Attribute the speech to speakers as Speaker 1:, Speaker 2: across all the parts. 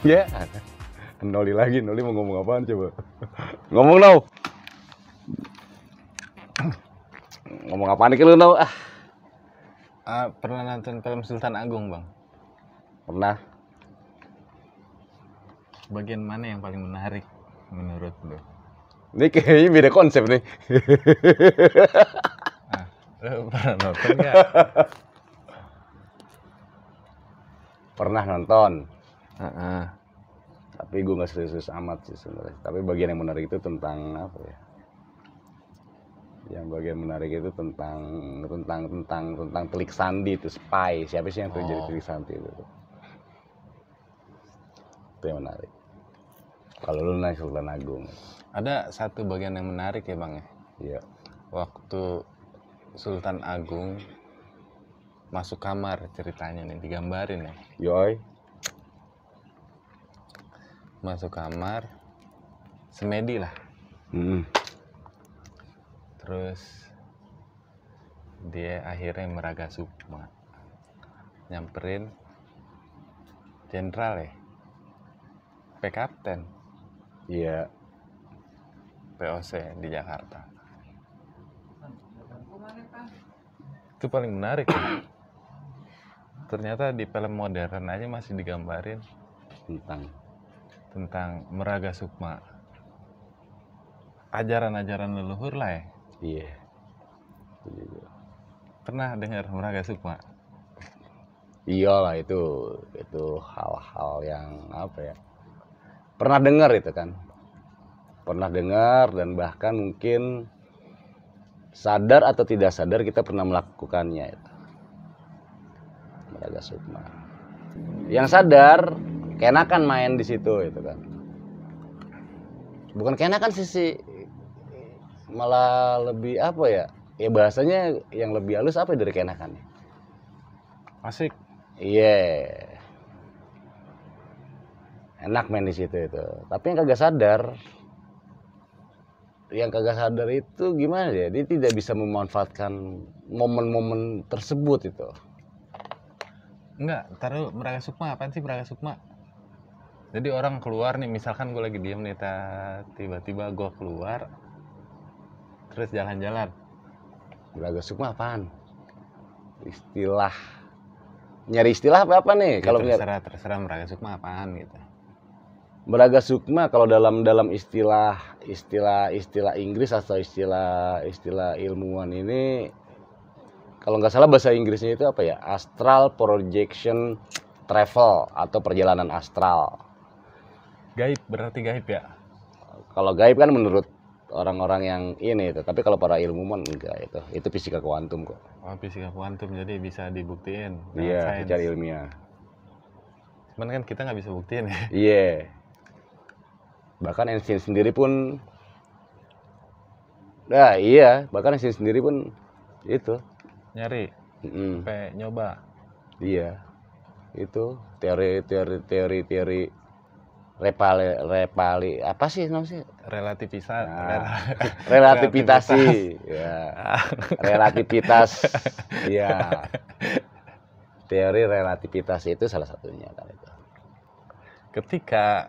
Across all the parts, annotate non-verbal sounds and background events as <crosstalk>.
Speaker 1: Ya. Yeah. Noli lagi, Noli mau ngomong apaan coba? ngomong Nau. ngomong apaan nih lu Nau? Ah.
Speaker 2: Uh, pernah nonton film Sultan Agung, Bang? Pernah. Bagian mana yang paling menarik
Speaker 1: menurut lu? Ini kayaknya beda konsep nih.
Speaker 2: Ah, pernah nonton gak?
Speaker 1: pernah nonton uh -uh. tapi gue gak serius-serius amat sih sebenarnya tapi bagian yang menarik itu tentang apa ya yang bagian menarik itu tentang tentang tentang tentang telik sandi itu spy siapa sih yang terjadi jadi oh. telik sandi itu itu yang menarik kalau lu naik Sultan
Speaker 2: Agung ada satu bagian yang menarik ya bang ya iya waktu Sultan Agung masuk kamar ceritanya nih digambarin ya yoi masuk kamar semedi lah hmm. terus dia akhirnya meraga sukma nyamperin jenderal ya P kapten iya POC di Jakarta itu paling menarik ya. ternyata di film modern aja masih digambarin tentang tentang meraga sukma ajaran-ajaran leluhur lah ya iya pernah dengar meraga sukma
Speaker 1: iyalah itu itu hal-hal yang apa ya pernah dengar itu kan pernah dengar dan bahkan mungkin sadar atau tidak sadar kita pernah melakukannya itu meraga sukma yang sadar kenakan main di situ itu kan bukan kenakan sisi malah lebih apa ya ya bahasanya yang lebih halus apa dari kenakan asik iya yeah. enak main di situ itu tapi yang kagak sadar yang kagak sadar itu gimana ya dia tidak bisa memanfaatkan momen-momen tersebut itu
Speaker 2: enggak taruh meraga sukma apa sih meraga sukma jadi orang keluar nih misalkan gue lagi diem nih
Speaker 1: tiba-tiba gue keluar terus jalan-jalan belaga sukma apaan istilah nyari istilah apa apa nih ya, kalau gitu, terserah terserah meraga sukma apaan gitu Beraga Sukma kalau dalam dalam istilah istilah istilah Inggris atau istilah istilah ilmuwan ini kalau nggak salah bahasa Inggrisnya itu apa ya astral projection travel atau perjalanan astral
Speaker 2: gaib berarti gaib ya
Speaker 1: kalau gaib kan menurut orang-orang yang ini itu tapi kalau para ilmuwan enggak itu itu fisika kuantum kok
Speaker 2: oh fisika kuantum jadi bisa dibuktiin nah, iya yeah, secara ilmiah cuman kan kita nggak bisa buktiin ya
Speaker 1: <laughs> iya yeah. bahkan Einstein sendiri pun nah iya bahkan Einstein sendiri pun itu nyari mm
Speaker 2: -mm. nyoba
Speaker 1: iya itu teori teori teori teori repali repali apa sih namanya sih
Speaker 2: Relativitas, nah, <laughs> relativitasi ya relativitas ya <laughs> iya.
Speaker 1: <laughs> teori relativitas itu salah satunya kan itu
Speaker 2: ketika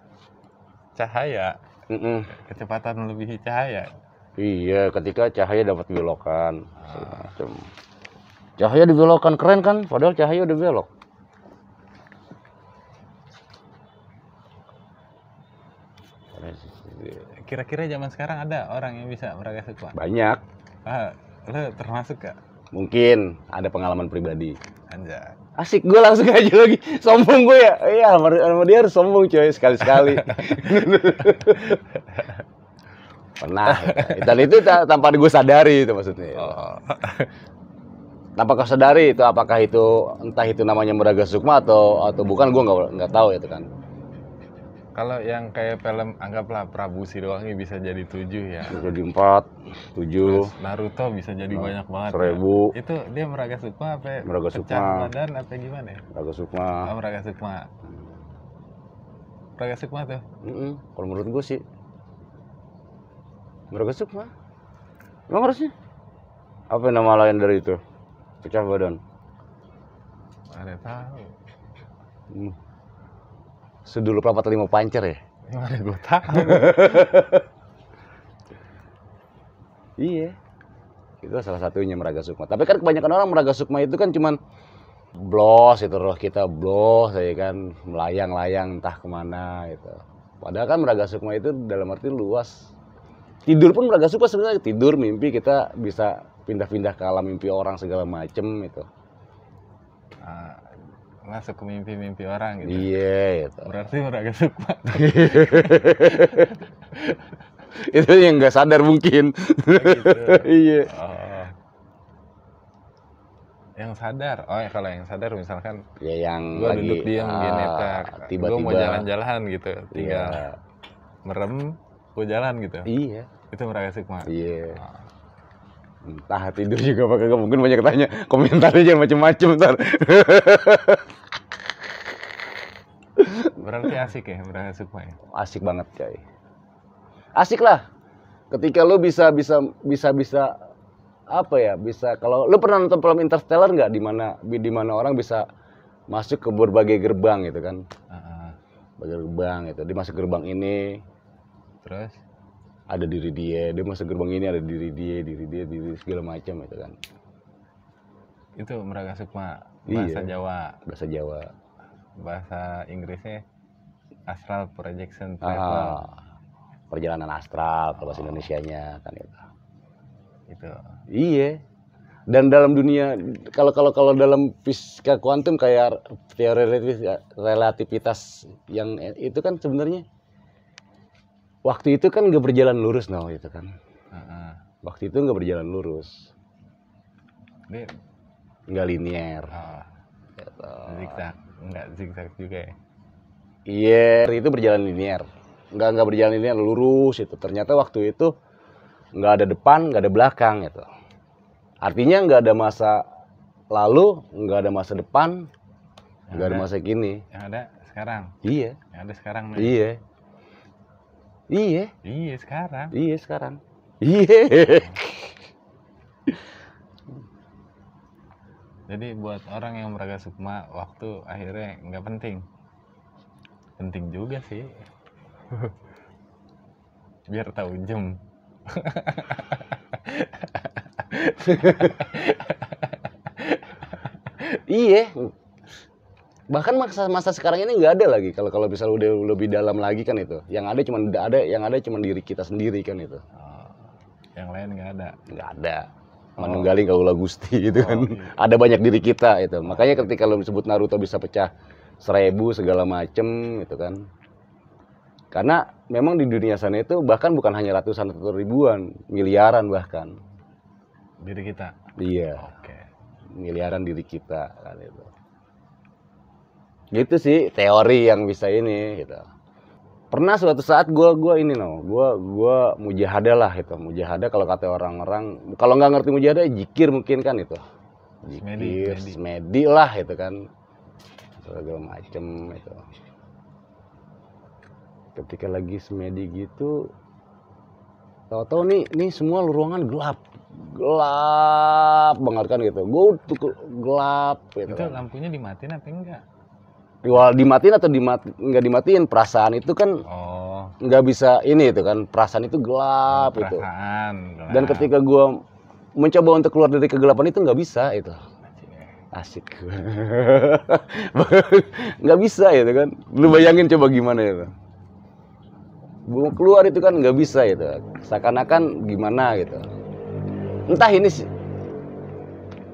Speaker 2: cahaya mm -mm. kecepatan lebih cahaya
Speaker 1: iya ketika cahaya dapat belokan ah. cahaya dibelokan keren kan padahal cahaya udah belok
Speaker 2: Iya. Kira-kira zaman sekarang ada orang yang bisa meraga suka Banyak. Ah, lo termasuk gak?
Speaker 1: Mungkin ada pengalaman pribadi. Anjay. Asik, gue langsung aja lagi. Sombong gue ya. Iya, sama dia harus sombong coy, sekali-sekali. <laughs> Pernah. Ya. Dan itu tanpa gue sadari itu maksudnya. Oh. tanpa kau sadari itu apakah itu entah itu namanya meraga sukma atau atau bukan gue nggak nggak tahu ya itu kan
Speaker 2: kalau yang kayak film anggaplah Prabu Siliwangi bisa jadi tujuh ya. Bisa jadi empat, tujuh. Terus Naruto bisa jadi nah, banyak banget. Ya. Seribu. Ya. Itu dia meraga sukma apa? Ya? Meraga sukma. Badan apa gimana ya? Meraga sukma. Oh, meraga sukma. Meraga sukma tuh. Mm -mm.
Speaker 1: Kalau menurut gue sih meraga sukma. Emang harusnya? Apa nama lain dari itu? Pecah badan.
Speaker 2: Ada tahu.
Speaker 1: Hmm. Sedulu perempat lima pancer ya? Mana gue tahu. <laughs> iya. Itu salah satunya meraga sukma. Tapi kan kebanyakan orang meraga sukma itu kan cuman blos itu roh kita blos ya kan melayang-layang entah kemana gitu. Padahal kan meraga sukma itu dalam arti luas. Tidur pun meraga sukma sebenarnya tidur mimpi kita bisa pindah-pindah ke alam mimpi orang segala macem itu. Nah masuk ke mimpi-mimpi orang gitu. Iya, yeah, gitu. Berarti mereka suka. <laughs> itu yang nggak sadar mungkin. Gitu. <laughs> Iya. gitu. yeah. Oh.
Speaker 2: Yang sadar. Oh, ya kalau yang sadar misalkan ya yang gua lagi, duduk diam ah, gini tak. Tiba-tiba gua mau jalan-jalan gitu. Iya. Tinggal yeah. merem, gua jalan gitu. Iya. Yeah. Itu mereka sukma. Iya. Yeah. Oh
Speaker 1: entah tidur juga apa kagak mungkin banyak tanya komentarnya jangan macem-macem ntar
Speaker 2: berarti asik ya berarti asik ya asik banget coy
Speaker 1: asik lah ketika lo bisa bisa bisa bisa apa ya bisa kalau lo pernah nonton film Interstellar nggak di mana di mana orang bisa masuk ke berbagai gerbang gitu kan uh -huh. berbagai gerbang gitu dimasuk gerbang ini terus ada diri dia dia masuk gerbang ini ada diri dia diri dia diri segala macam itu kan
Speaker 2: itu mereka Sukma iya, bahasa iya, Jawa bahasa Jawa bahasa Inggrisnya astral projection ah, travel ah,
Speaker 1: perjalanan astral kalau bahasa oh. Indonesianya kan itu itu iya dan dalam dunia kalau kalau kalau dalam fisika kuantum kayak teori relativitas yang itu kan sebenarnya waktu itu kan gak berjalan lurus no gitu kan uh -uh. waktu itu gak berjalan lurus nggak linier oh. zigzag nggak zigzag juga ya iya yeah, itu berjalan linier nggak nggak berjalan linier lurus itu ternyata waktu itu nggak ada depan nggak ada belakang gitu artinya nggak ada masa lalu nggak ada masa depan nggak ada masa kini
Speaker 2: yang ada sekarang iya yang ada sekarang nih. iya
Speaker 1: Iya. Iya
Speaker 2: sekarang. Iya sekarang. Iya. <laughs> Jadi buat orang yang meraga sukma waktu akhirnya nggak penting. Penting juga sih. <laughs>
Speaker 1: Biar tahu jam. <laughs> iya, bahkan masa masa sekarang ini nggak ada lagi kalau kalau bisa udah lebih dalam lagi kan itu yang ada cuma ada yang ada cuma diri kita sendiri kan itu oh, yang lain nggak ada nggak ada manunggali oh. gaula gusti <laughs> gitu kan. oh, kan iya. ada banyak diri kita itu makanya ketika lo disebut Naruto bisa pecah seribu segala macem gitu kan karena memang di dunia sana itu bahkan bukan hanya ratusan atau ribuan miliaran bahkan diri kita iya okay. miliaran diri kita kan itu gitu sih teori yang bisa ini gitu pernah suatu saat gue gue ini no gue gue mujahada lah gitu mujahada kalau kata orang-orang kalau nggak ngerti mujahada jikir mungkin kan itu jikir smedi, lah gitu kan segala macem itu ketika lagi semedi gitu tahu-tahu nih nih semua ruangan gelap gelap banget kan gitu gue tuh gelap gitu itu kan.
Speaker 2: lampunya dimatiin apa enggak
Speaker 1: Diwal dimatiin atau dimati nggak dimatiin perasaan itu kan oh. nggak bisa ini itu kan perasaan itu gelap perasaan, itu. Dan ketika gue mencoba untuk keluar dari kegelapan itu nggak bisa itu. Asik. <laughs> nggak bisa itu kan. Lu bayangin coba gimana itu. gue keluar itu kan nggak bisa itu. Seakan-akan gimana gitu. Entah ini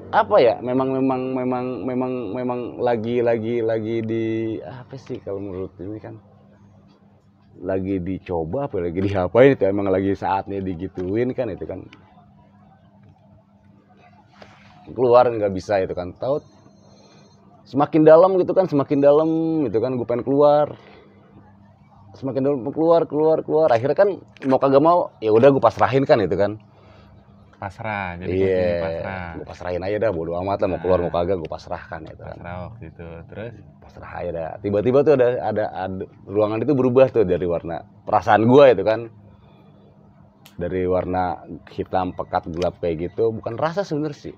Speaker 1: apa ya memang memang memang memang memang lagi lagi lagi di apa sih kalau menurut ini kan lagi dicoba apa lagi diapain itu emang lagi saatnya digituin kan itu kan keluar nggak bisa itu kan tahu semakin dalam gitu kan semakin dalam itu kan gue pengen keluar semakin dalam keluar keluar keluar akhirnya kan mau kagak mau ya udah gue pasrahin kan itu kan
Speaker 2: pasrah jadi yeah. gue pasrah
Speaker 1: gue pasrahin aja dah bodo amat lah mau keluar mau nah. kagak gue pasrahkan itu kan. pasrah kan. waktu
Speaker 2: itu terus
Speaker 1: pasrah aja dah tiba-tiba tuh ada, ada ada ruangan itu berubah tuh dari warna perasaan gue itu kan dari warna hitam pekat gelap kayak gitu bukan rasa sebenarnya sih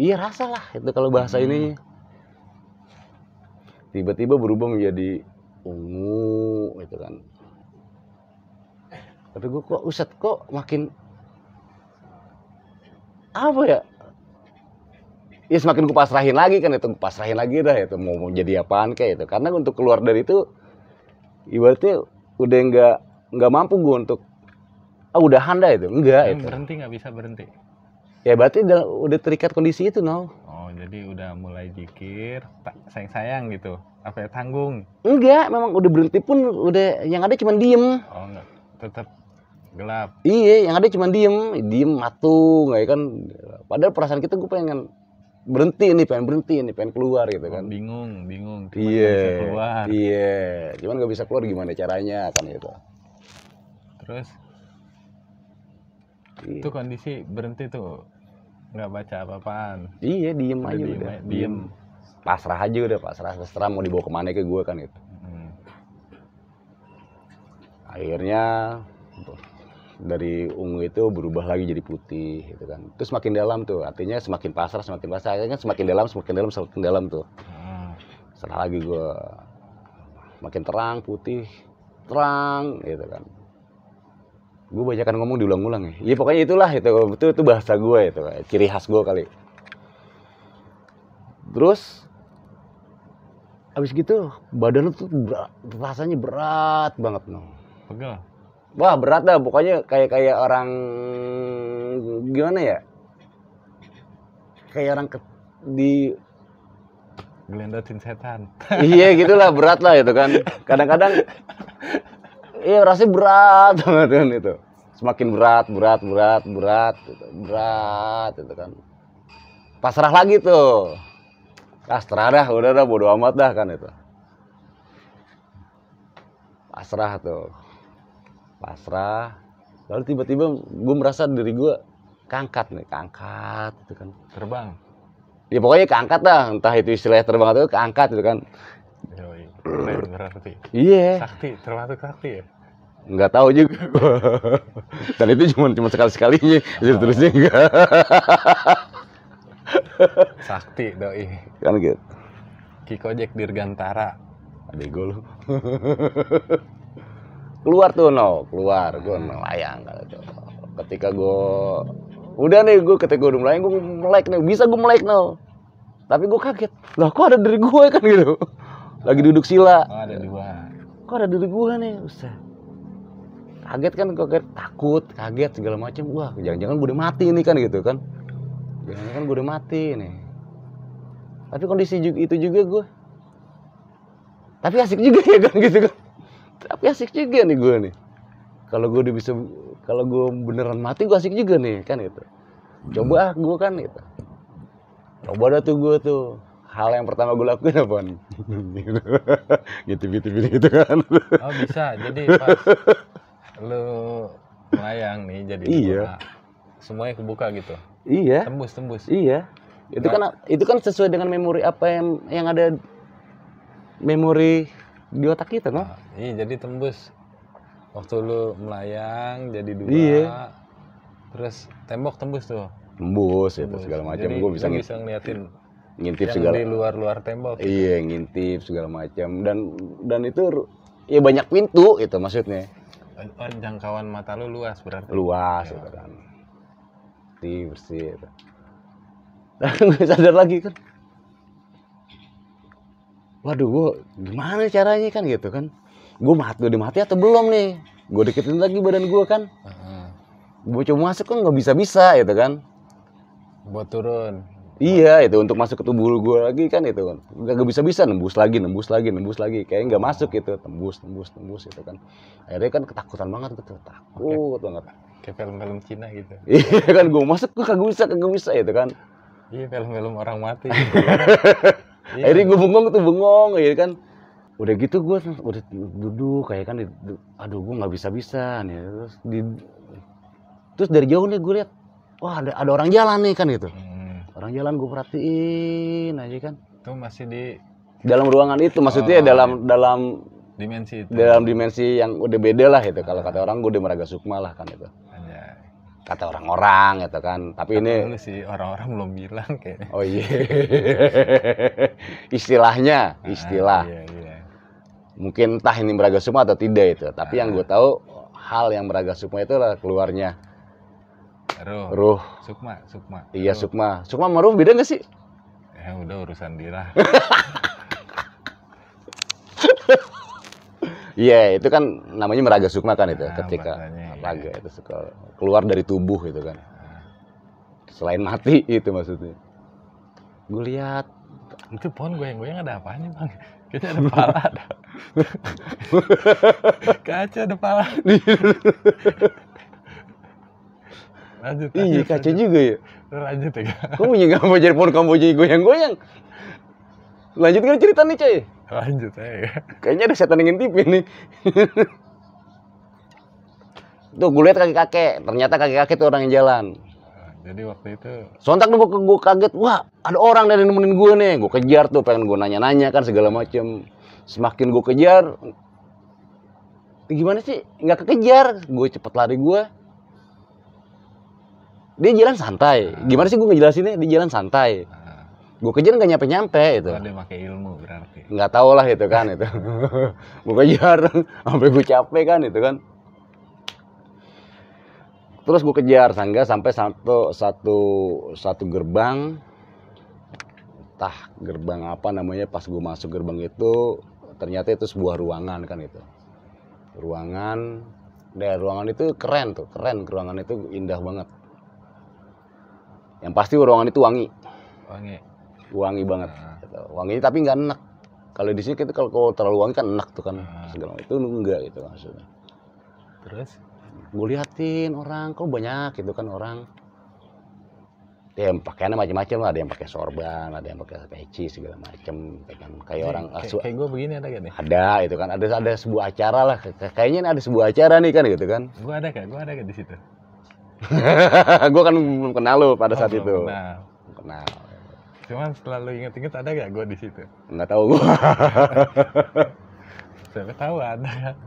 Speaker 1: iya rasa lah itu kalau bahasa hmm. ini tiba-tiba berubah menjadi ungu itu kan tapi gue kok uset kok makin apa ya ya semakin gue pasrahin lagi kan itu gue pasrahin lagi dah itu mau, mau jadi apaan kayak itu karena untuk keluar dari itu ibaratnya udah nggak nggak mampu gue untuk ah udah handa itu enggak itu berhenti
Speaker 2: nggak bisa berhenti
Speaker 1: ya berarti udah, udah terikat kondisi itu no
Speaker 2: oh jadi udah mulai jikir sayang sayang gitu apa ya
Speaker 1: tanggung enggak memang udah berhenti pun udah yang ada cuma diem
Speaker 2: oh enggak tetap
Speaker 1: gelap iya yang ada cuma diem diem matu nggak ya kan padahal perasaan kita gue pengen berhenti nih pengen berhenti nih pengen keluar gitu oh, kan oh, bingung bingung iya keluar. iya cuman nggak bisa keluar gimana caranya kan itu
Speaker 2: terus iya. itu kondisi berhenti tuh nggak baca
Speaker 1: apa-apaan iya diem aja diem, udah diem. pasrah aja udah pasrah terserah mau dibawa kemana ke gue kan itu hmm. akhirnya dari ungu itu berubah lagi jadi putih gitu kan terus semakin dalam tuh artinya semakin pasrah semakin pasrah akhirnya kan semakin dalam semakin dalam semakin dalam tuh hmm. Setelah lagi gue makin terang putih terang gitu kan gue bacakan ngomong diulang-ulang ya iya pokoknya itulah itu itu, itu bahasa gue itu ciri khas gue kali terus abis gitu badan lu tuh rasanya berat banget no pegel wah berat dah pokoknya kayak kayak orang gimana ya kayak orang ke, di gelendotin setan iya gitulah berat lah itu kan kadang-kadang iya rasanya berat banget kan itu semakin berat berat berat berat gitu. berat itu kan pasrah lagi tuh pasrah dah udah dah bodo amat dah kan itu pasrah tuh pasrah lalu tiba-tiba gue merasa diri gue kangkat nih kangkat itu kan terbang ya pokoknya kangkat lah entah itu istilah terbang atau kangkat itu kan iya yeah.
Speaker 2: sakti termasuk sakti ya
Speaker 1: nggak tahu juga <laughs> dan itu cuma cuma sekali sekalinya jadi oh. terusnya enggak
Speaker 2: <laughs> sakti doi kan gitu Kiko Jack Dirgantara
Speaker 1: bego lu <laughs> keluar tuh no keluar gue hmm. melayang kalau itu ketika gue udah nih gue ketika gue udah melayang gue melek nih bisa gue melek no tapi gue kaget lah kok ada dari gue kan gitu lagi duduk sila oh, ada di kok ada dari gue nih usah kaget kan kaget takut kaget segala macam wah jangan-jangan gue udah mati nih kan gitu kan jangan-jangan kan gue udah mati nih tapi kondisi itu juga gue tapi asik juga ya kan gitu kan tapi asik juga nih gue nih kalau gue udah bisa kalau gue beneran mati gue asik juga nih kan gitu coba ah gue kan gitu coba dah tuh gue tuh hal yang pertama gue lakuin apa nih <laughs> gitu gitu gitu gitu kan oh bisa jadi pas
Speaker 2: lu melayang nih jadi iya Kebuka, semuanya kebuka gitu
Speaker 1: iya tembus tembus iya
Speaker 2: itu Nggak. kan itu
Speaker 1: kan sesuai dengan memori apa yang yang ada memori di otak kita no? Nah,
Speaker 2: iya jadi tembus waktu lu melayang jadi dua iya. terus tembok tembus tuh
Speaker 1: tembus, ya, tembus. itu segala macam gue bisa, bisa ngeliatin ngintip yang segala di luar luar tembok iya ngintip segala macam dan dan itu ya banyak pintu itu maksudnya
Speaker 2: oh, jangkauan mata lu luas berarti luas ya.
Speaker 1: itu kan bersih bersih dan gitu. <laughs> gue sadar lagi kan waduh gue gimana caranya kan gitu kan gue mati udah mati atau belum nih gue deketin lagi badan gue kan gue coba masuk kan nggak bisa bisa gitu kan buat turun iya itu untuk masuk ke tubuh gue lagi kan itu kan nggak bisa bisa nembus lagi nembus lagi nembus lagi kayak nggak masuk gitu tembus tembus tembus gitu kan akhirnya kan ketakutan banget betul gitu,
Speaker 2: takut
Speaker 1: banget kayak film-film Cina gitu <laughs> iya kan gue masuk gue kagak bisa kagak bisa gitu kan iya film-film orang mati gitu. <laughs> yeah. akhirnya gue bengong tuh bengong ya kan udah gitu gue udah duduk kayak kan aduh gue nggak bisa bisa nih terus di terus dari jauh nih gue lihat wah ada ada orang jalan nih kan gitu hmm. orang jalan gue perhatiin aja kan itu masih di dalam ruangan itu maksudnya oh, dalam ya. dalam dimensi itu. dalam dimensi yang udah beda lah itu kalau kata orang gue udah meraga sukma lah kan itu kata orang-orang gitu kan tapi kata ini sih orang-orang
Speaker 2: belum bilang kayak
Speaker 1: oh iya <laughs> istilahnya ah, istilah ah, iya, iya. mungkin entah ini beraga semua atau tidak itu tapi ah. yang gue tahu hal yang beraga semua itu adalah keluarnya ruh, ruh. sukma
Speaker 2: sukma iya ruh.
Speaker 1: sukma sukma meruh beda gak sih ya
Speaker 2: udah urusan dia
Speaker 1: <laughs> Iya, yeah, itu kan namanya meraga sukma kan itu. Nah, ketika iya. raga itu suka keluar dari tubuh itu kan. Ah. Selain mati itu maksudnya.
Speaker 2: Gue lihat itu pohon goyang-goyang ada apa apanya bang? Kita ada pala <laughs> ada. kaca ada pala.
Speaker 1: lanjut, iya kaca juga ya.
Speaker 2: Lanjut ya.
Speaker 1: Kamu juga mau jadi pohon kamu jadi goyang-goyang lanjutkan cerita nih cuy lanjut aja eh. kayaknya ada setan ingin TV nih tuh gue liat kaki kakek ternyata kaki kakek tuh orang yang jalan jadi waktu itu sontak gue, gue kaget wah ada orang dari nemenin gue nih gue kejar tuh pengen gue nanya-nanya kan segala macem semakin gue kejar eh, gimana sih nggak kekejar gue cepet lari gue dia jalan santai gimana sih gue ngejelasinnya dia jalan santai gue kejar nggak nyampe nyampe itu ada
Speaker 2: pakai ilmu berarti
Speaker 1: nggak tau lah itu kan itu <laughs> gue kejar <laughs> sampai gue capek kan itu kan terus gue kejar sangga sampai satu satu satu gerbang entah gerbang apa namanya pas gue masuk gerbang itu ternyata itu sebuah ruangan kan itu ruangan daerah ruangan itu keren tuh keren ruangan itu indah banget yang pasti ruangan itu wangi wangi wangi banget ah. gitu. wangi tapi nggak enak kalau di sini kita kalau terlalu wangi kan enak tuh kan ah. segala itu enggak gitu maksudnya terus gue liatin orang kok banyak gitu kan orang yang pakaiannya macam-macam lah ada yang pakai sorban ada yang pakai peci segala macam gitu kan kayak orang kayak, kayak gue begini ada gak nih ada itu kan ada ada sebuah acara lah kayaknya ada sebuah acara nih kan gitu kan
Speaker 2: gue ada kan, gue ada kan di situ
Speaker 1: <laughs> gue kan belum kenal lo pada oh, saat itu kenal.
Speaker 2: kenal cuman selalu inget-inget ada gak gue di situ
Speaker 1: nggak tahu gue <laughs>
Speaker 2: siapa tahu ada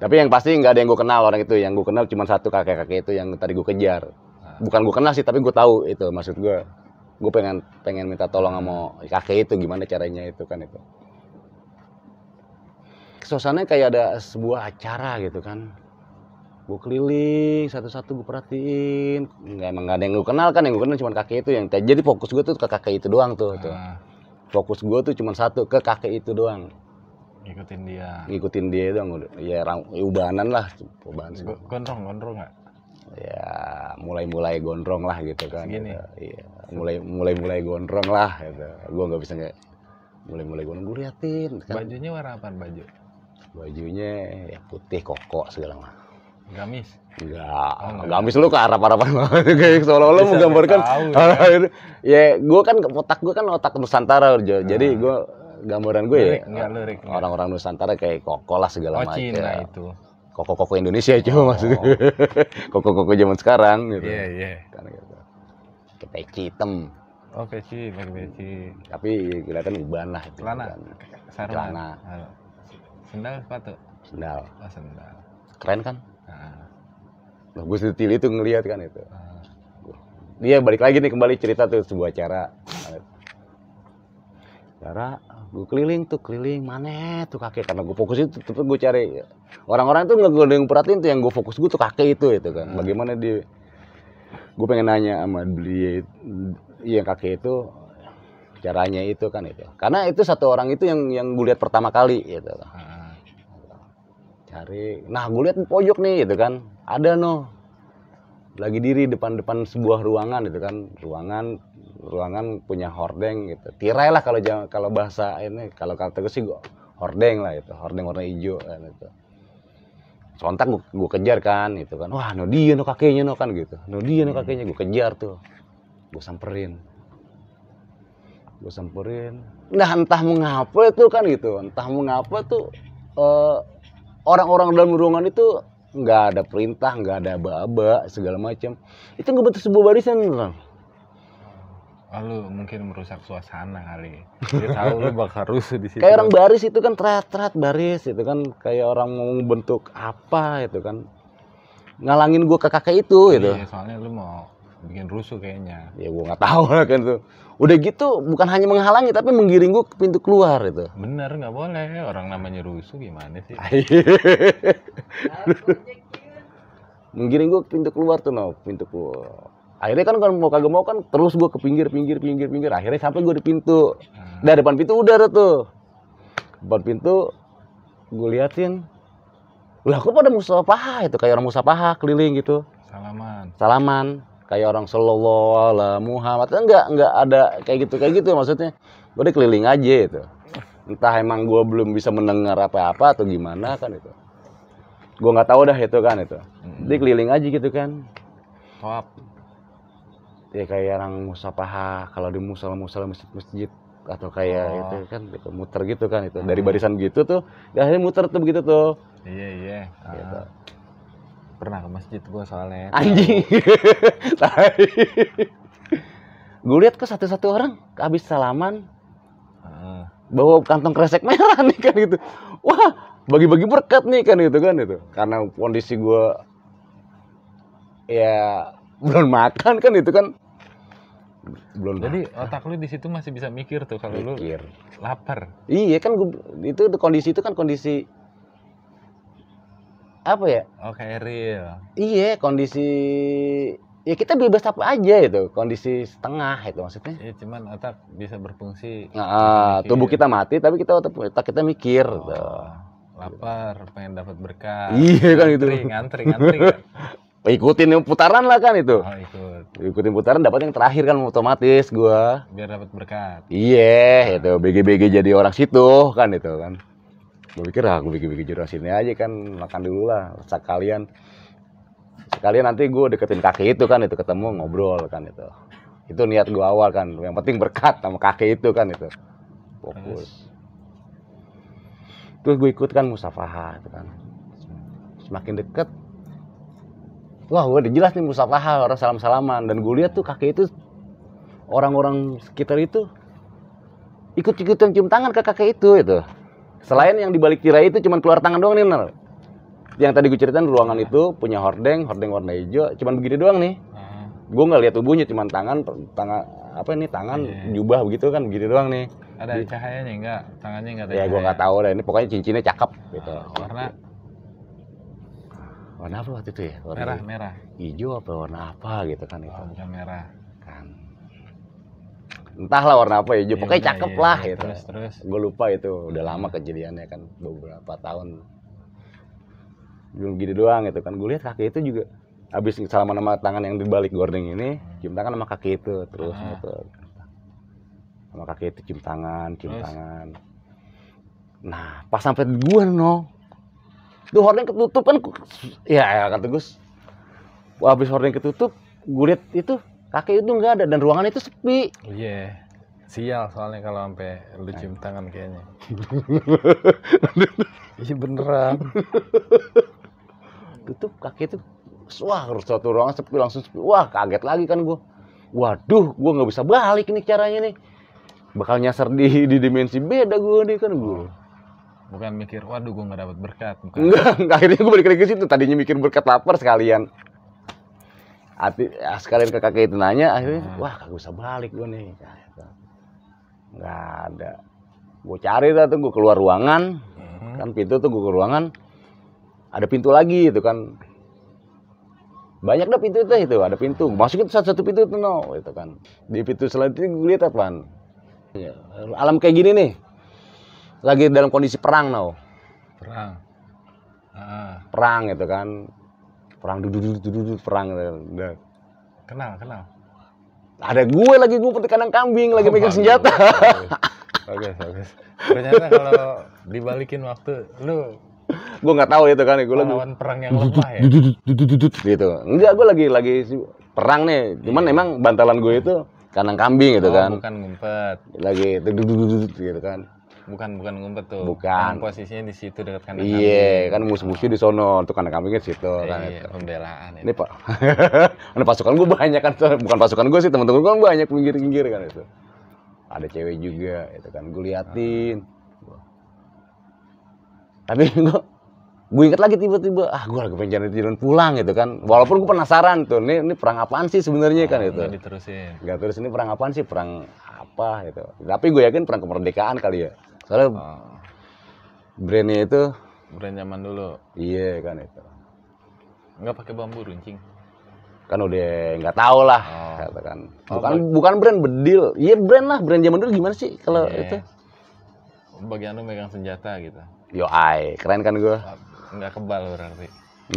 Speaker 1: tapi yang pasti nggak ada yang gue kenal orang itu yang gue kenal cuma satu kakek kakek itu yang tadi gue kejar ah. bukan gue kenal sih tapi gue tahu itu maksud gue gue pengen pengen minta tolong sama kakek itu gimana caranya itu kan itu suasananya kayak ada sebuah acara gitu kan gue keliling satu-satu gue perhatiin nggak emang gak ada yang gue kenal kan yang gue kenal cuma kakek itu yang jadi fokus gue tuh ke kakek itu doang tuh, tuh. Ah. fokus gue tuh cuma satu ke kakek itu doang
Speaker 2: ngikutin dia
Speaker 1: ngikutin dia doang ya, rang, ya ubanan lah ubanan
Speaker 2: gondrong gondrong nggak
Speaker 1: ya mulai mulai gondrong lah gitu kan Segini. Gitu. Ya, mulai mulai mulai gondrong lah gitu gue nggak bisa nggak mulai mulai gondrong gue liatin kan.
Speaker 2: bajunya warna apa baju
Speaker 1: bajunya ya putih koko segala macam Gamis. Enggak. Oh, Gamis lu ke arah para banget <laughs> kayak seolah lo menggambarkan. ya, ya gue kan otak gue kan otak Nusantara, Jo. Ah. Jadi gue gambaran gue ya orang-orang Nusantara kayak kokolah segala oh, macam. Cina itu. Koko-koko Indonesia cuma oh. maksudnya. <laughs> Koko-koko zaman sekarang gitu. Iya, yeah, iya. Yeah. Karena gitu. Kepeci hitam. Oh, peci, keci. Tapi kelihatan uban lah itu. Celana. Sarung. Celana.
Speaker 2: Sendal sepatu. Sendal. Oh, sendal.
Speaker 1: Keren kan? Nah, gue setili itu ngelihat kan itu. Dia ah. balik lagi nih kembali cerita tuh sebuah cara Cara gue keliling tuh keliling mana tuh kakek karena gue fokus itu tuh gue cari orang-orang itu nggak gue perhatiin tuh yang gue fokus gue tuh kakek itu itu kan ah. bagaimana dia gue pengen nanya sama dia yang kakek itu caranya itu kan itu karena itu satu orang itu yang yang gue lihat pertama kali gitu Hmm cari nah gue lihat pojok nih gitu kan ada no lagi diri depan-depan sebuah ruangan gitu kan ruangan ruangan punya hordeng gitu tirai lah kalau kalau bahasa ini kalau kata gue sih gue hordeng lah itu hordeng warna hijau kan itu sontak gue, gue kejar kan gitu kan wah no dia no kakeknya no kan gitu no dia no hmm. kakeknya gue kejar tuh gue samperin gue samperin nah entah mengapa tuh kan gitu entah mengapa tuh uh, orang-orang dalam ruangan itu nggak ada perintah, nggak ada aba-aba segala macam. Itu nggak betul sebuah barisan bang. Lalu oh, mungkin
Speaker 2: merusak suasana kali.
Speaker 1: Dia tahu lu bakal rusuh di situ. Kayak orang baris itu kan terat-terat baris itu kan kayak orang mau bentuk apa itu kan ngalangin gua ke kakek itu gitu. Iya, soalnya lu mau bikin rusuh kayaknya ya gue nggak tahu lah kan tuh udah gitu bukan hanya menghalangi tapi menggiring gue ke pintu keluar itu
Speaker 2: bener nggak boleh
Speaker 1: orang namanya rusuh gimana sih <laughs> menggiring gue ke pintu keluar tuh no pintu keluar akhirnya kan kalau mau kagak mau kan terus gue ke pinggir pinggir pinggir pinggir akhirnya sampai gue di pintu hmm. dari depan pintu udah tuh depan pintu gue liatin lah aku pada paha itu kayak orang paha keliling gitu
Speaker 2: salaman
Speaker 1: salaman kayak orang sallallahu ala Muhammad enggak enggak ada kayak gitu kayak gitu maksudnya gue keliling aja itu entah emang gue belum bisa mendengar apa-apa atau gimana kan itu gue nggak tahu dah itu kan itu jadi keliling aja gitu kan top ya kayak orang musafaha kalau di musala musala masjid masjid atau kayak oh. itu kan gitu, muter gitu kan itu dari barisan gitu tuh akhirnya muter tuh begitu tuh iya iya gitu. Ah pernah ke masjid
Speaker 2: gue soalnya.
Speaker 1: Anjing. <laughs> gue lihat ke satu-satu orang habis salaman bawa kantong kresek merah nih kan gitu. Wah, bagi-bagi berkat nih kan gitu kan itu. Karena kondisi gue ya belum makan kan itu kan belum jadi
Speaker 2: makan. otak lu di situ masih bisa mikir tuh kalau lu lapar
Speaker 1: iya kan gua, itu kondisi itu kan kondisi apa ya? Oh kayak real. Iya kondisi ya kita bebas apa aja itu kondisi setengah itu
Speaker 2: maksudnya ya cuman otak bisa berfungsi
Speaker 1: nah, tubuh kita mati tapi kita otak, otak kita mikir oh, gitu.
Speaker 2: lapar pengen dapat berkah iya kan itu. ngantri ngantri ngantri kan?
Speaker 1: <laughs> ikutin putaran lah kan itu oh, ikut. ikutin putaran dapat yang terakhir kan otomatis gua
Speaker 2: biar dapat berkat
Speaker 1: iya nah. itu BG BG jadi orang situ kan itu kan gue pikir ah gue bikin-bikin jurang sini aja kan makan dulu lah sekalian sekalian nanti gue deketin kaki itu kan itu ketemu ngobrol kan itu itu niat gue awal kan yang penting berkat sama kaki itu kan itu fokus yes. terus gue ikut kan musafaha itu kan semakin deket wah udah jelas nih musafaha orang salam salaman dan gue lihat tuh kaki itu orang-orang sekitar itu ikut ikutan cium tangan ke kakek itu itu Selain yang dibalik tirai itu cuma keluar tangan doang nih, Nel. Yang tadi gue ceritain ruangan itu punya hordeng, hordeng warna hijau, cuman begini doang nih. Hmm. Gue nggak lihat tubuhnya, cuman tangan, tangan apa ini tangan yeah. Iya. jubah begitu kan begini doang nih.
Speaker 2: Ada Jadi, cahayanya enggak? Tangannya enggak ada. Ya gue
Speaker 1: nggak tahu lah ini pokoknya cincinnya cakep gitu. Ah, warna warna apa waktu itu ya? Warna merah, merah. Hijau apa warna apa gitu kan itu. Warna oh, merah. Kan entahlah warna apa hijau, ya, iya, pokoknya iya, cakep iya, lah iya, gitu. Terus, Gue lupa itu udah lama kejadiannya kan beberapa tahun. Belum gini doang gitu kan. Gue lihat kaki itu juga habis salaman sama tangan yang dibalik gorden ini, cium tangan sama kaki itu terus ah. gitu. Sama kaki itu cium tangan, cium terus. tangan. Nah, pas sampai gua no. Tuh hording ketutup kan ya, ya kata Gus. Habis hording ketutup, gue lihat itu kakek itu nggak ada dan ruangan itu sepi
Speaker 2: iya yeah. sial soalnya kalau sampai lu cium tangan kayaknya
Speaker 1: <laughs> iya beneran tutup kaki itu wah satu ruangan sepi langsung sepi wah kaget lagi kan gue waduh gue nggak bisa balik nih caranya nih bakal nyasar di, di dimensi beda gue nih kan gue bukan mikir waduh gue nggak dapat berkat bukan. enggak akhirnya gue balik lagi ke situ tadinya mikir berkat lapar sekalian Ati, ah, sekalian ke kakek itu nanya, akhirnya, hmm. wah kagak bisa balik gue nih. Nah, Nggak ada. Gue cari tuh, gue keluar ruangan. Hmm. Kan pintu tuh gue ke ruangan. Ada pintu lagi itu kan. Banyak dah pintu itu, itu ada pintu. Masukin satu-satu pintu itu, no. Itu kan. Di pintu selanjutnya gue lihat apa iya. Alam kayak gini nih. Lagi dalam kondisi perang, no. Perang. Ah. Perang itu kan perang duduk perang gitu. udah kenal kenal ada gue lagi gue peti kandang kambing lagi megang oh, senjata
Speaker 2: oke oke ternyata kalau
Speaker 1: dibalikin waktu lu gue nggak tahu itu kan gue lagi lawan perang yang lemah ya gitu enggak gue lagi lagi perang nih cuman iya. emang bantalan gue itu kandang kambing gitu oh, kan bukan
Speaker 2: ngumpet lagi gitu kan bukan bukan ngumpet tuh. Bukan. Kan posisinya di situ dekat kandang iya, kambing. Iya, kan
Speaker 1: musuh-musuh di sono, untuk kandang kambingnya kan di situ kan. Iya, pembelaan. Ini Pak. <laughs> Ini pasukan gue banyak kan, bukan pasukan gue sih, teman-teman gue kan banyak pinggir-pinggir kan itu. Ada cewek juga, itu kan gue liatin. Hmm. Tapi gue <laughs> gue inget lagi tiba-tiba ah gue lagi pengen jalan pulang gitu kan walaupun gue penasaran tuh ini ini perang apaan sih sebenarnya kan oh, itu diterusin nggak terus ini perang apaan sih perang apa gitu tapi gue yakin perang kemerdekaan kali ya soalnya oh. brandnya itu brand zaman dulu iya kan itu nggak pakai bambu runcing kan udah nggak tahu lah oh. katakan oh, bukan oh, bukan brand bedil iya brand lah brand zaman dulu gimana sih kalau yeah. itu
Speaker 2: bagian lu megang senjata
Speaker 1: gitu yo ai keren kan gua ah,
Speaker 2: nggak kebal berarti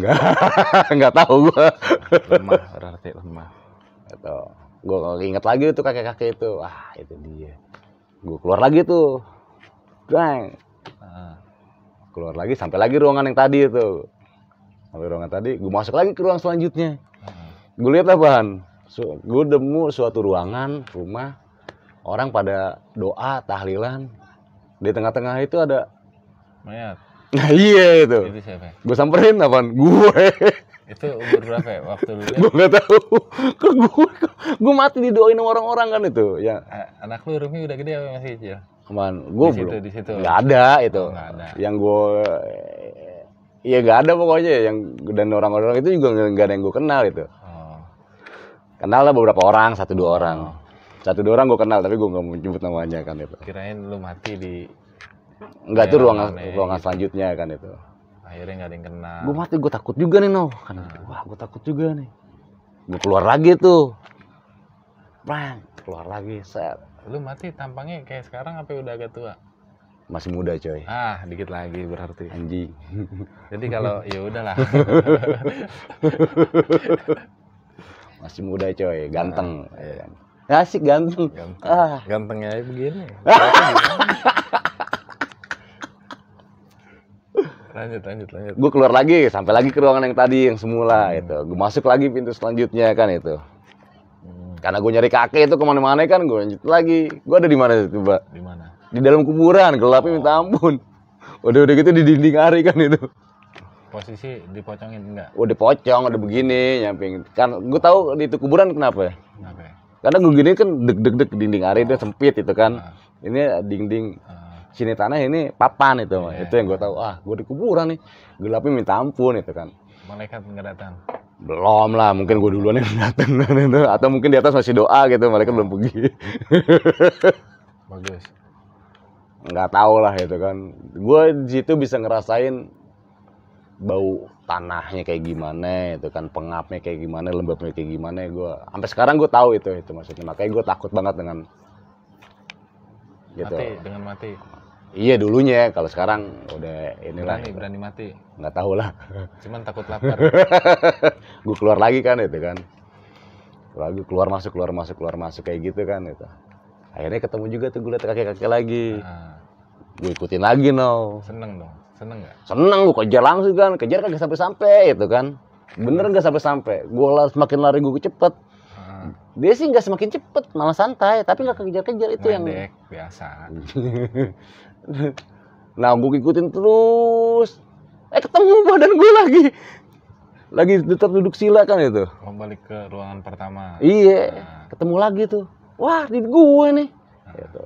Speaker 1: nggak <laughs> nggak tahu gua lemah berarti lemah gua gua inget lagi tuh kakek kakek itu wah itu dia gua keluar lagi tuh Drang. Ah, keluar lagi sampai lagi ruangan yang tadi itu. Sampai ruangan tadi, gue masuk lagi ke ruang selanjutnya. Hmm. Gue lihat apaan? So, gue demu suatu ruangan rumah orang pada doa tahlilan di tengah-tengah itu ada mayat nah iya itu itu siapa gue samperin apaan gue itu umur berapa ya waktu lu gue nggak tahu ke gue gue mati didoain orang-orang kan itu ya
Speaker 2: anak lu Rumi udah gede apa masih kecil
Speaker 1: Aman, gue belum. Situ, di situ. Gak ada itu. Oh, gak ada. Yang gue eh, Iya gak ada pokoknya yang dan orang-orang itu juga gak ada yang gue kenal itu. Oh. Kenal lah beberapa orang, satu dua orang. Oh. Satu dua orang gue kenal tapi gue gak mau nyebut namanya kan itu. Kirain lu mati di nggak tuh ruangan ruangan gitu. selanjutnya kan itu. Akhirnya gak ada yang kenal. Gue mati gue takut juga nih no. karena ah. wah gue takut juga nih. Gue keluar lagi tuh. Bang, keluar lagi set
Speaker 2: lu mati tampangnya kayak sekarang apa udah agak tua
Speaker 1: masih muda coy ah dikit lagi berarti anjing jadi kalau <laughs> ya udahlah <laughs> masih muda coy ganteng ah, ya. asik ganteng ganteng ah. gantengnya aja begini <laughs>
Speaker 2: lanjut lanjut lanjut gue keluar
Speaker 1: lagi sampai lagi ke ruangan yang tadi yang semula hmm. itu gue masuk lagi pintu selanjutnya kan itu karena gue nyari kakek itu kemana-mana kan gue lanjut lagi. Gue ada di mana coba? Di mana? Di dalam kuburan, gelapnya oh. minta ampun. Udah udah gitu di dinding hari kan itu.
Speaker 2: Posisi dipocongin enggak?
Speaker 1: Udah pocong, udah begini, nyamping. Kan gue tahu di itu kuburan kenapa ya? Kenapa ya? Karena gue gini kan deg-deg-deg dinding hari oh. itu sempit itu kan. Oh. Ini dinding ah. sini tanah ini papan itu yeah. itu yang gue tahu ah gue di kuburan nih gelapnya minta ampun itu kan
Speaker 2: malaikat nggak datang
Speaker 1: belum lah mungkin gue duluan yang <laughs> datang atau mungkin di atas masih doa gitu mereka belum pergi bagus nggak tahu lah itu kan gue di situ bisa ngerasain bau tanahnya kayak gimana itu kan pengapnya kayak gimana lembabnya kayak gimana gue sampai sekarang gue tahu itu itu maksudnya makanya gue takut banget dengan gitu. mati dengan mati Iya dulunya, ya. kalau sekarang udah inilah. Berani, berani mati. Nggak tahu lah.
Speaker 2: Cuman takut lapar.
Speaker 1: <laughs> gue keluar lagi kan itu kan. Lagi keluar masuk, keluar masuk, keluar masuk kayak gitu kan itu. Akhirnya ketemu juga tuh gue liat kakek-kakek lagi. Nah. Gue ikutin lagi no. Seneng dong. Seneng nggak? Seneng, gue kejar langsung kan. Kejar kan gak sampai-sampai itu kan. Bener nggak sampai-sampai. Gue semakin lari gue cepet ah. dia sih nggak semakin cepet malah santai tapi nggak kejar-kejar itu Ngedek, yang biasa <laughs> <laughs> nah gue ikutin terus eh ketemu badan gue lagi lagi tetap duduk sila kan itu
Speaker 2: Kembali oh, ke ruangan pertama
Speaker 1: iya nah. ketemu lagi tuh wah di gue nih nah. gitu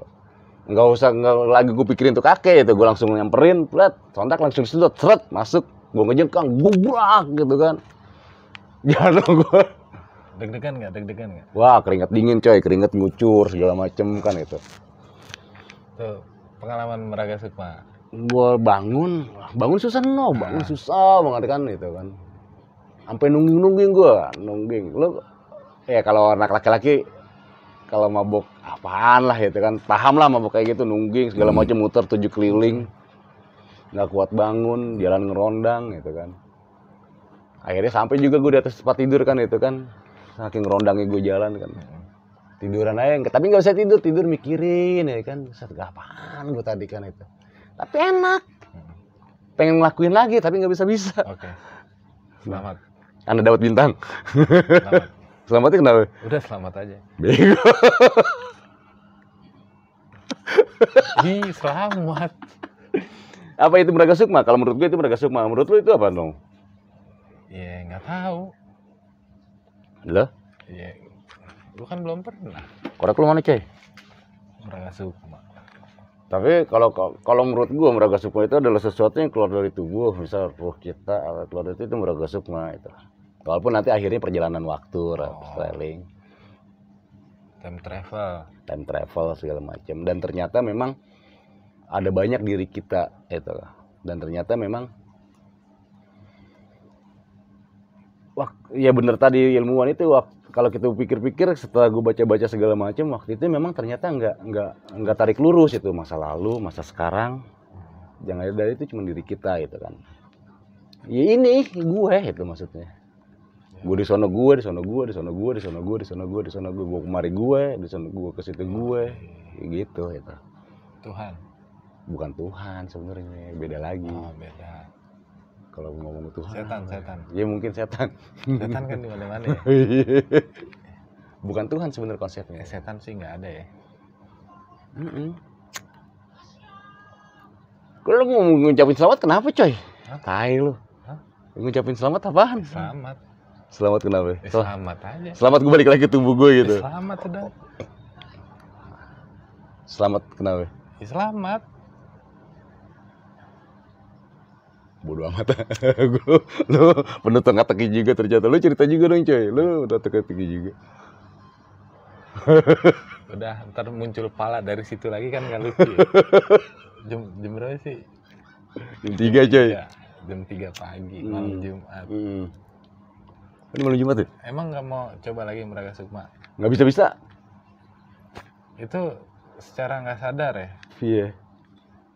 Speaker 1: nggak usah nggak lagi gue pikirin tuh kakek itu gue langsung nyamperin plat sontak langsung situ seret masuk gue ngejengkang gubrak gitu kan <laughs> jatuh gue
Speaker 2: deg-degan gak? deg-degan gak?
Speaker 1: wah keringat dingin coy keringat ngucur segala macem kan itu
Speaker 2: tuh pengalaman Meraga Sukma
Speaker 1: gue bangun bangun susah no bangun nah. susah banget kan itu kan sampai nungging nungging gue nungging lo ya kalau anak laki-laki kalau mabuk apaan lah itu kan paham lah mabuk kayak gitu nungging segala hmm. macam muter tujuh keliling nggak kuat bangun jalan ngerondang gitu kan akhirnya sampai juga gue di atas tempat tidur kan itu kan saking rondangnya gue jalan kan tiduran aja tapi nggak usah tidur tidur mikirin ya kan set apaan gue tadi kan itu tapi enak pengen ngelakuin lagi tapi nggak bisa bisa oke selamat anda dapat bintang selamat selamatnya kenapa udah selamat aja bego Hi, selamat apa itu meraga sukma kalau menurut gue itu meraga sukma menurut lu itu apa dong
Speaker 2: ya nggak tahu
Speaker 1: lo ya Lu kan belum pernah. Korek lu mana, Cey? Meraga Sukma. Tapi kalau kalau menurut gua meraga sukma itu adalah sesuatu yang keluar dari tubuh, misal roh kita atau keluar dari itu, itu meraga sukma itu. Walaupun nanti akhirnya perjalanan waktu, oh. traveling,
Speaker 2: time travel,
Speaker 1: time travel segala macam. Dan ternyata memang ada banyak diri kita itu. Dan ternyata memang wah, ya benar tadi ilmuwan itu waktu kalau kita pikir-pikir setelah gue baca-baca segala macam waktu itu memang ternyata nggak nggak nggak tarik lurus itu masa lalu masa sekarang jangan ada dari itu cuma diri kita gitu kan ya ini gue itu maksudnya ya. gue di sono gue di sono gue di sono gue di sono gue di sono gue di sono gue gue kemari gue di sono gue ke situ gue ya gitu itu Tuhan bukan Tuhan sebenarnya beda lagi oh, beda kalau ngomong Tuhan. Setan, setan. Ya mungkin setan. Setan kan di mana-mana ya. <laughs> Oh, iya. Bukan Tuhan sebenarnya konsepnya. Eh, setan sih nggak ada ya. Mm -mm. Kalau mau ngucapin selamat kenapa coy? Hah? Tai lu. Hah? Ngucapin selamat apaan? Selamat. Selamat kenapa? Eh, selamat aja. Selamat gue balik lagi ke tubuh gue eh, gitu. Eh,
Speaker 2: selamat udah.
Speaker 1: Selamat kenapa?
Speaker 2: Eh, selamat.
Speaker 1: bodo amat <laughs> lu, lu bener tengah teki juga ternyata lu cerita juga dong coy lu udah tengah teki juga
Speaker 2: <laughs> udah ntar muncul pala dari situ lagi kan nggak lucu ya. <laughs> jam jam berapa sih
Speaker 1: jam tiga coy iya, jam tiga pagi hmm. malam Jumat hmm. ini malam Jumat ya
Speaker 2: emang nggak mau coba lagi Meraga Sukma nggak bisa bisa itu secara nggak sadar ya
Speaker 1: iya yeah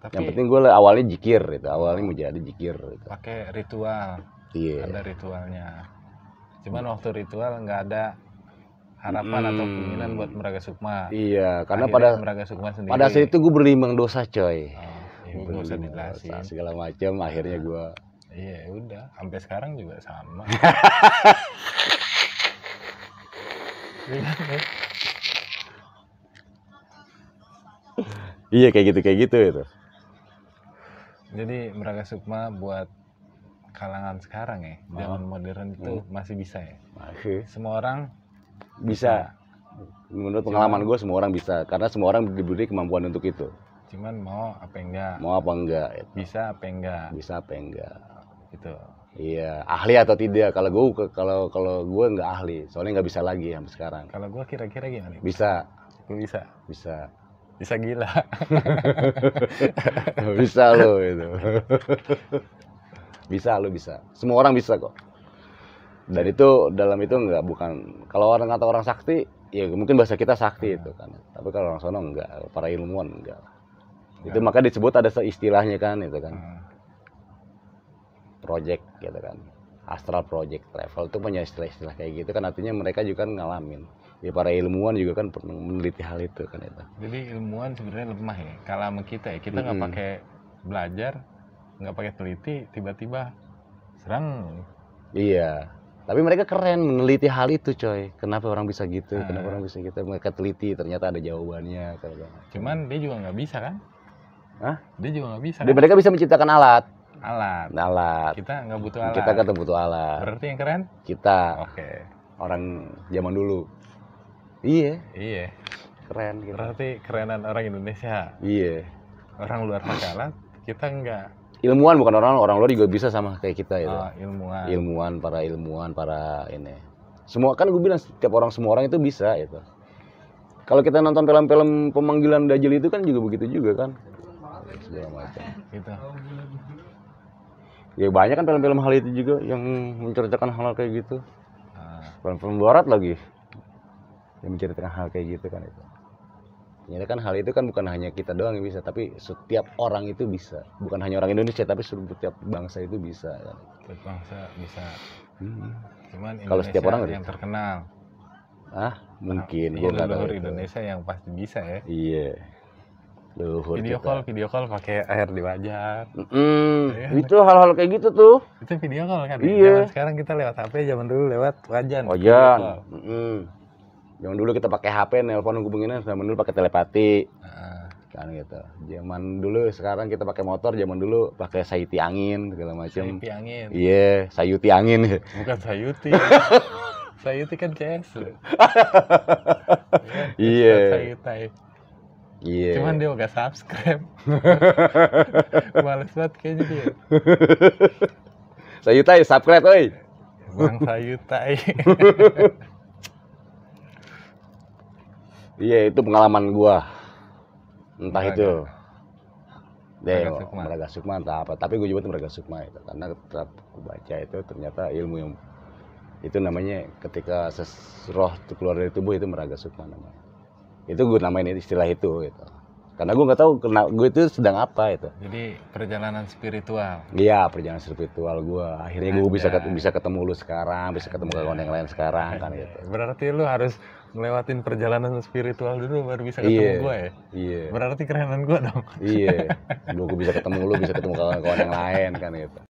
Speaker 1: tapi yang penting gue awalnya jikir gitu, awalnya mau jadi jikir gitu.
Speaker 2: Pakai ritual. Iya. Yeah. Ada ritualnya. Cuman waktu ritual nggak ada
Speaker 1: harapan hmm. atau keinginan
Speaker 2: buat meraga sukma. Iya, karena pada meraga sukma sendiri. Pada saat
Speaker 1: itu gue berlimang dosa, coy. Oh, iya, dosa, segala macam akhirnya gue
Speaker 2: Iya, ya udah. Sampai sekarang juga sama. <laughs>
Speaker 1: iya kayak gitu kayak gitu itu.
Speaker 2: Jadi Meraga Sukma buat kalangan sekarang ya, oh. zaman modern itu hmm. masih
Speaker 1: bisa ya. Masih. Semua orang bisa. bisa. Menurut pengalaman gue semua orang bisa karena semua orang diberi kemampuan untuk itu.
Speaker 2: Cuman mau apa enggak? Mau apa enggak?
Speaker 1: Itu. Bisa apa enggak? Bisa apa enggak? Gitu. Iya, ahli atau tidak? Kalau gue kalau kalau gue nggak ahli, soalnya nggak bisa lagi sampai sekarang. Kalau gue kira-kira gimana? Bisa. Gue bisa. Bisa bisa gila <laughs> bisa lo itu bisa lo bisa semua orang bisa kok dan itu dalam itu nggak bukan kalau orang kata orang sakti ya mungkin bahasa kita sakti itu kan tapi kalau orang sono enggak para ilmuwan enggak itu ya. maka disebut ada istilahnya kan itu kan hmm. project gitu kan astral project travel itu punya istilah-istilah kayak gitu kan artinya mereka juga ngalamin ya para ilmuwan juga kan pernah meneliti hal itu kan itu
Speaker 2: jadi ilmuwan sebenarnya lemah ya kalau sama kita ya kita nggak hmm. pakai belajar nggak pakai teliti tiba-tiba serang
Speaker 1: iya tapi mereka keren meneliti hal itu coy kenapa orang bisa gitu nah. kenapa orang bisa gitu mereka teliti ternyata ada jawabannya kalau gitu.
Speaker 2: cuman dia juga nggak bisa kan Hah? dia juga nggak bisa dia, kan? mereka bisa
Speaker 1: menciptakan alat alat alat kita nggak butuh alat kita kan butuh alat berarti yang keren kita oke okay. orang zaman dulu Iya. Iya. Keren
Speaker 2: gitu. Berarti kerenan orang Indonesia. Iya. Orang luar makalah kita enggak
Speaker 1: ilmuwan bukan orang orang luar juga bisa sama kayak kita itu. Oh, ilmuwan. Ilmuwan, para ilmuwan, para ini. Semua kan gue bilang setiap orang semua orang itu bisa itu. Kalau kita nonton film-film pemanggilan Dajjal itu kan juga begitu juga kan.
Speaker 2: Segala macam. Gitu.
Speaker 1: Ya banyak kan film-film hal itu juga yang menceritakan hal, -hal kayak gitu. Ah. Film-film barat lagi yang menceritakan hal kayak gitu kan itu ternyata kan hal itu kan bukan hanya kita doang yang bisa tapi setiap orang itu bisa bukan hanya orang Indonesia tapi setiap bangsa itu bisa kan?
Speaker 2: setiap bangsa bisa hmm. cuman kalau setiap orang yang terkenal
Speaker 1: ah mungkin nah, ya, luhur
Speaker 2: Indonesia itu. yang pasti bisa ya iya luhur video kita. call video call pakai air di wajah
Speaker 1: mm Ya, itu hal-hal kayak gitu tuh
Speaker 2: itu video call kan iya zaman sekarang kita lewat HP zaman dulu lewat wajan wajan
Speaker 1: Jaman dulu kita pakai HP, nelpon hubunginnya zaman dulu pakai telepati. Uh. Kan gitu. Zaman dulu sekarang kita pakai motor, zaman dulu pakai sayuti angin segala macam. Sayuti angin. Iya, yeah, sayuti angin. Bukan
Speaker 2: sayuti. <laughs> sayuti kan CS. Iya.
Speaker 1: iya Sayutai.
Speaker 2: Iya. Cuman dia enggak subscribe.
Speaker 1: <laughs>
Speaker 2: Males banget kayaknya dia.
Speaker 1: sayuti subscribe, oi. Bang sayuti. <laughs> Iya itu pengalaman gua. Entah itu. Deo, Meraga Sukma entah apa. Tapi gue itu Meraga Sukma itu karena tetap gue baca itu ternyata ilmu yang itu namanya ketika roh keluar dari tubuh itu Meraga Sukma namanya. Itu gue namain istilah itu gitu. Karena gue nggak tahu kenal gue itu sedang apa itu. Jadi perjalanan spiritual. Iya perjalanan spiritual gue. Akhirnya gue nah, bisa ya. bisa ketemu lu sekarang, bisa ketemu nah. kawan yang lain sekarang kan gitu.
Speaker 2: Berarti lu harus ngelewatin perjalanan spiritual dulu baru bisa ketemu yeah. gue ya. Iya. Berarti
Speaker 1: kerenan gue dong. Iya. Yeah. <laughs> gue bisa ketemu lu bisa
Speaker 2: ketemu kawan-kawan yang lain kan gitu.